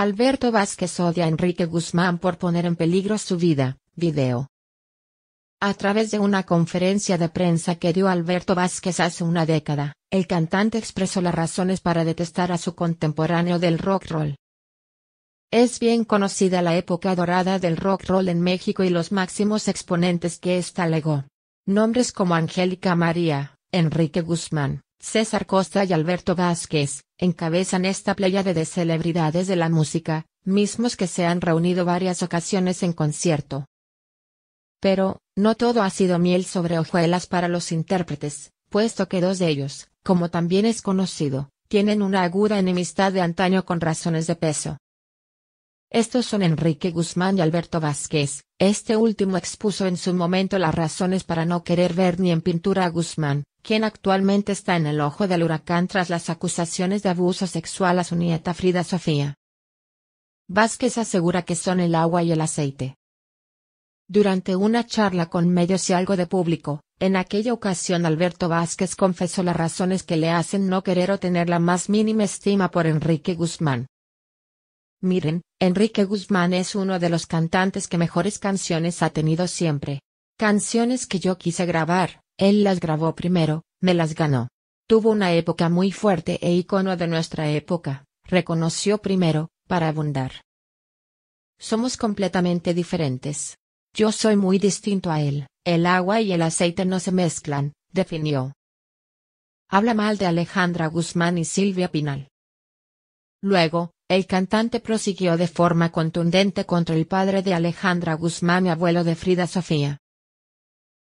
Alberto Vázquez odia a Enrique Guzmán por poner en peligro su vida, video. A través de una conferencia de prensa que dio Alberto Vázquez hace una década, el cantante expresó las razones para detestar a su contemporáneo del rock roll. Es bien conocida la época dorada del rock roll en México y los máximos exponentes que ésta legó. Nombres como Angélica María, Enrique Guzmán, César Costa y Alberto Vázquez, encabezan esta pléyade de celebridades de la música, mismos que se han reunido varias ocasiones en concierto. Pero, no todo ha sido miel sobre hojuelas para los intérpretes, puesto que dos de ellos, como también es conocido, tienen una aguda enemistad de antaño con razones de peso. Estos son Enrique Guzmán y Alberto Vázquez, este último expuso en su momento las razones para no querer ver ni en pintura a Guzmán, quien actualmente está en el ojo del huracán tras las acusaciones de abuso sexual a su nieta Frida Sofía. Vázquez asegura que son el agua y el aceite. Durante una charla con medios y algo de público, en aquella ocasión Alberto Vázquez confesó las razones que le hacen no querer o tener la más mínima estima por Enrique Guzmán. Miren, Enrique Guzmán es uno de los cantantes que mejores canciones ha tenido siempre. Canciones que yo quise grabar, él las grabó primero, me las ganó. Tuvo una época muy fuerte e icono de nuestra época, reconoció primero, para abundar. Somos completamente diferentes. Yo soy muy distinto a él, el agua y el aceite no se mezclan, definió. Habla mal de Alejandra Guzmán y Silvia Pinal. Luego, el cantante prosiguió de forma contundente contra el padre de Alejandra Guzmán y abuelo de Frida Sofía.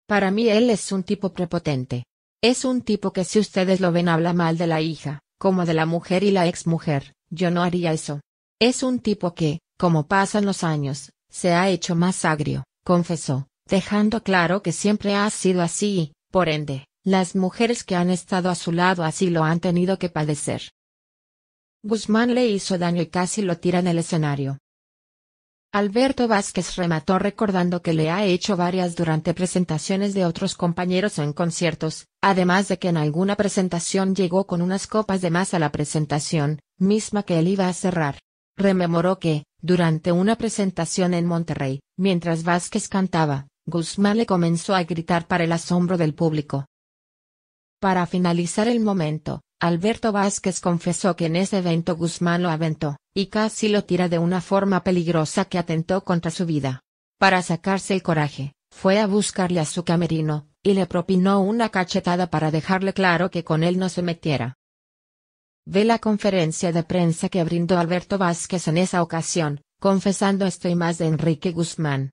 Para mí él es un tipo prepotente. Es un tipo que si ustedes lo ven habla mal de la hija, como de la mujer y la exmujer, yo no haría eso. Es un tipo que, como pasan los años, se ha hecho más agrio, confesó, dejando claro que siempre ha sido así, y, por ende, las mujeres que han estado a su lado así lo han tenido que padecer. Guzmán le hizo daño y casi lo tira en el escenario. Alberto Vázquez remató recordando que le ha hecho varias durante presentaciones de otros compañeros en conciertos, además de que en alguna presentación llegó con unas copas de más a la presentación, misma que él iba a cerrar. Rememoró que, durante una presentación en Monterrey, mientras Vázquez cantaba, Guzmán le comenzó a gritar para el asombro del público. Para finalizar el momento, Alberto Vázquez confesó que en ese evento Guzmán lo aventó, y casi lo tira de una forma peligrosa que atentó contra su vida. Para sacarse el coraje, fue a buscarle a su camerino, y le propinó una cachetada para dejarle claro que con él no se metiera. Ve la conferencia de prensa que brindó Alberto Vázquez en esa ocasión, confesando esto y más de Enrique Guzmán.